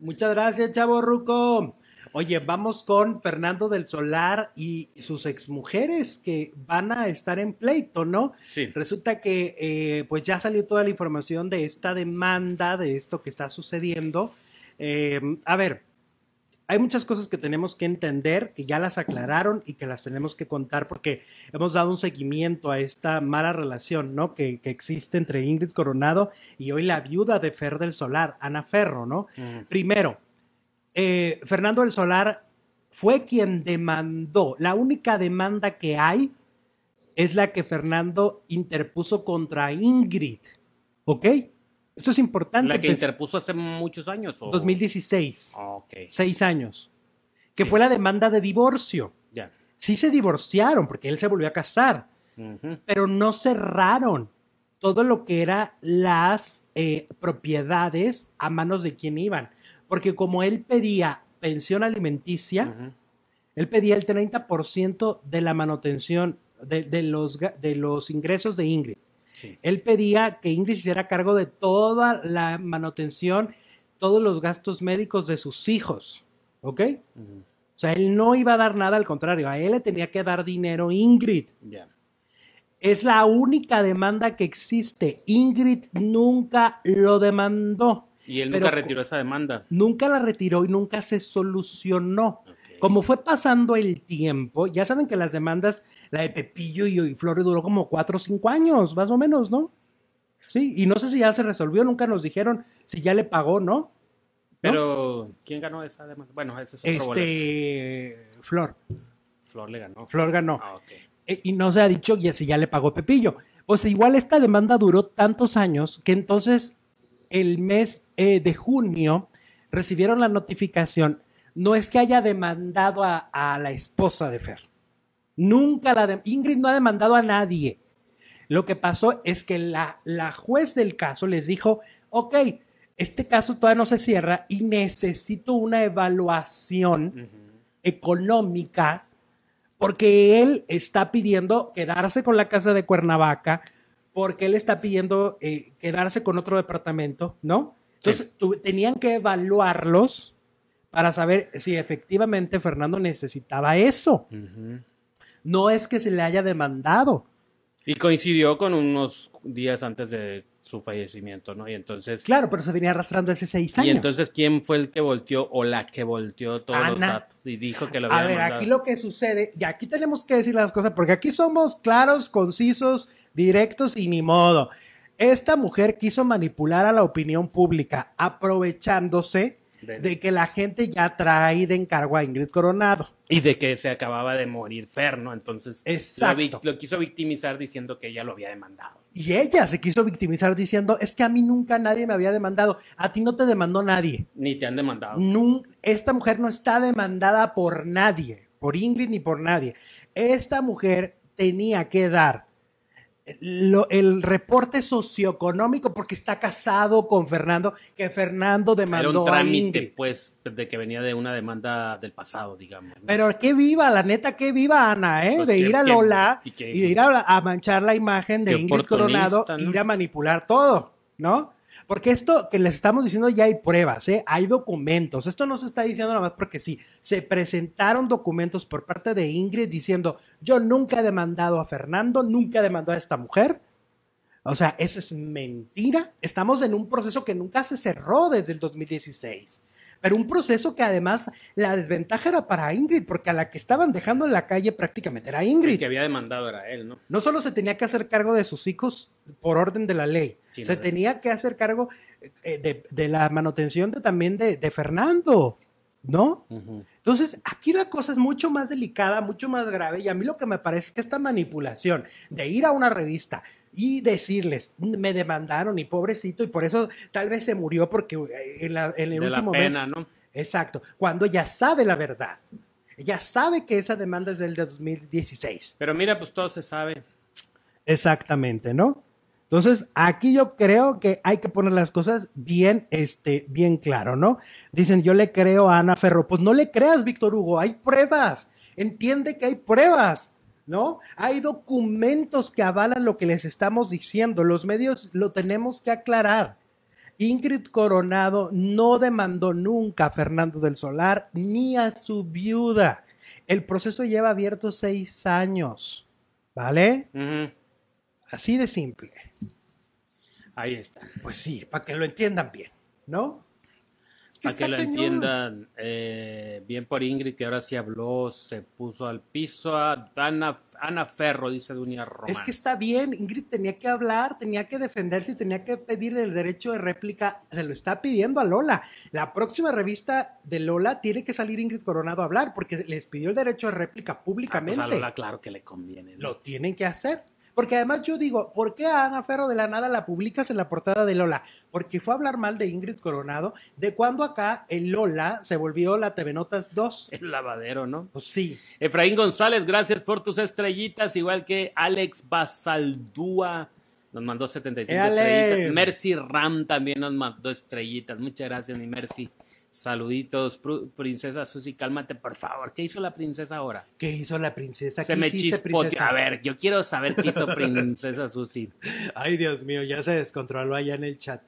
Muchas gracias, chavo Ruco. Oye, vamos con Fernando del Solar y sus exmujeres que van a estar en pleito, ¿no? Sí. Resulta que eh, pues ya salió toda la información de esta demanda, de esto que está sucediendo. Eh, a ver, hay muchas cosas que tenemos que entender, que ya las aclararon y que las tenemos que contar porque hemos dado un seguimiento a esta mala relación, ¿no? Que, existe entre Ingrid Coronado y hoy la viuda de Fer del Solar, Ana Ferro, ¿no? Mm. Primero, eh, Fernando del Solar fue quien demandó, la única demanda que hay es la que Fernando interpuso contra Ingrid, ¿ok? Esto es importante. La que pues. interpuso hace muchos años. 2016. Ah, Seis años. Que fue la demanda de divorcio. Ya. Sí se divorciaron porque él se volvió a casar, pero no cerraron todo lo que eran las eh, propiedades a manos de quien iban. Porque como él pedía pensión alimenticia, él pedía el 30% de la manutención los, de los ingresos de Ingrid. Él pedía que Ingrid hiciera cargo de toda la manutención, todos los gastos médicos de sus hijos, ¿ok? O sea, él no iba a dar nada, al contrario, a él le tenía que dar dinero Ingrid. Es la única demanda que existe. Ingrid nunca lo demandó. Y él nunca retiró esa demanda. Nunca la retiró y nunca se solucionó. Como fue pasando el tiempo, ya saben que las demandas, la de Pepillo y, Flor, Flores duró como cuatro o cinco años, más o menos, ¿no? Sí, y no sé si ya se resolvió, nunca nos dijeron si ya le pagó, ¿no? Pero, ¿quién ganó esa demanda? Bueno, ese es otro Este, Flor. Flor le ganó. Flor ganó. Ah, okay. E, y no se ha dicho si ya le pagó Pepillo. O sea, igual esta demanda duró tantos años que entonces el mes eh, de junio recibieron la notificación no es que haya demandado a, la esposa de Fer. Nunca la Ingrid no ha demandado a nadie. Lo que pasó es que la, la juez del caso les dijo, ok, este caso todavía no se cierra y necesito una evaluación económica porque él está pidiendo quedarse con la casa de Cuernavaca, porque él está pidiendo eh, quedarse con otro departamento, ¿no? Entonces tenían que evaluarlos para saber si efectivamente Fernando necesitaba eso. No es que se le haya demandado. Y coincidió con unos días antes de su fallecimiento, ¿no? Y entonces. Claro, pero se venía arrastrando hace seis años. Y entonces, ¿quién fue el que volteó o la que volteó todos los datos y dijo que lo había A ver, aquí lo que sucede, y aquí tenemos que decir las cosas, porque aquí somos claros, concisos, directos y ni modo. Esta mujer quiso manipular a la opinión pública aprovechándose de, que la gente ya trae de encargo a Ingrid Coronado. Y de que se acababa de morir Ferno Entonces Exacto. Lo, quiso victimizar diciendo que ella lo había demandado. Y ella se quiso victimizar diciendo, es que a mí nunca nadie me había demandado, a ti no te demandó nadie. Ni te han demandado. esta mujer no está demandada por nadie, por Ingrid ni por nadie. Esta mujer tenía que dar lo, el reporte socioeconómico porque está casado con Fernando, que Fernando demandó. Era trámite, a pues, de que venía de una demanda del pasado, digamos. Pero qué viva, la neta, qué viva Ana, ¿eh? Pues de ir a Lola y, de ir a, manchar la imagen de Ingrid Coronado, y ir a manipular todo, ¿no? Porque esto que les estamos diciendo ya hay pruebas, ¿eh? hay documentos. Esto no se está diciendo nada más porque sí. Se presentaron documentos por parte de Ingrid diciendo, yo nunca he demandado a Fernando, nunca he demandado a esta mujer. O sea, eso es mentira. Estamos en un proceso que nunca se cerró desde el 2016 pero un proceso que además la desventaja era para Ingrid, porque a la que estaban dejando en la calle prácticamente era Ingrid. que había demandado era él, ¿no? No solo se tenía que hacer cargo de sus hijos por orden de la ley, se tenía que hacer cargo eh, de, la manutención también de, Fernando. ¿no? Entonces, aquí la cosa es mucho más delicada, mucho más grave, y a mí lo que me parece es que esta manipulación de ir a una revista, y decirles, me demandaron y pobrecito, y por eso tal vez se murió porque eh, en, la, en el la pena, ¿no? Exacto, cuando ya sabe la verdad. Ella sabe que esa demanda es del de 2016. Pero mira, pues todo se sabe. Exactamente, ¿no? Entonces, aquí yo creo que hay que poner las cosas bien, este, bien claro, ¿no? Dicen, yo le creo a Ana Ferro. Pues no le creas, Víctor Hugo, hay pruebas. Entiende que hay pruebas. ¿no? Hay documentos que avalan lo que les estamos diciendo. Los medios lo tenemos que aclarar. Ingrid Coronado no demandó nunca a Fernando del Solar ni a su viuda. El proceso lleva abierto seis años, ¿vale? Así de simple. Ahí está. Pues sí, para que lo entiendan bien, ¿no? que la lo entiendan, eh, bien por Ingrid, que ahora sí habló, se puso al piso. A Ana, Ana Ferro, dice Dunia Roma. Es que está bien, Ingrid tenía que hablar, tenía que defenderse, tenía que pedir el derecho de réplica. Se lo está pidiendo a Lola. La próxima revista de Lola tiene que salir Ingrid Coronado a hablar, porque les pidió el derecho de réplica ah, pues públicamente. claro que le conviene. Lo tienen que hacer. Porque además yo digo, ¿por qué a Ana Ferro de la nada la publicas en la portada de Lola? Porque fue a hablar mal de Ingrid Coronado, de cuando acá el Lola se volvió la TV Notas 2. El lavadero, ¿no? Pues sí. Efraín González, gracias por tus estrellitas, igual que Alex Basaldúa. Nos mandó 75 estrellitas. Mercy Ram también nos mandó estrellitas. Muchas gracias, mi Mercy. Saluditos, princesa Susi, cálmate, por favor. ¿Qué hizo la princesa ahora? ¿Qué hizo la princesa? ¿Qué me hiciste, princesa? A ver, yo quiero saber qué hizo princesa Susi. Ay, Dios mío, ya se descontroló allá en el chat.